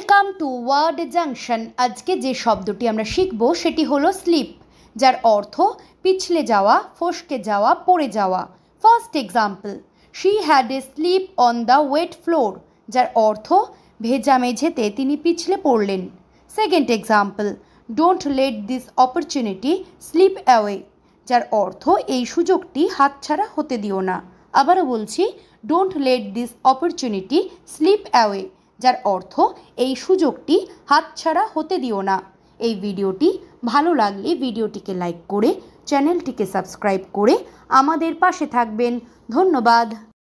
welcome to word junction আজকে যে শব্দটি আমরা শিখব সেটি হলো স্লিপ যার অর্থ পিছলে যাওয়া ফসকে যাওয়া পড়ে যাওয়া first example she had a slip on the wet floor যার অর্থ ভেজা মেঝেতে তিনি পিছলে পড়লেন second example don't let this opportunity slip away যার অর্থ এই সুযোগটি হাতছাড়া হতে দিও না আবারও বলছি don't let this opportunity slip away যার অর্থ এই সুযোগটি হাতছাড়া হতে দিও না এই ভিডিওটি ভালো লাগলে ভিডিওটিকে লাইক করে চ্যানেলটিকে সাবস্ক্রাইব করে আমাদের পাশে থাকবেন ধন্যবাদ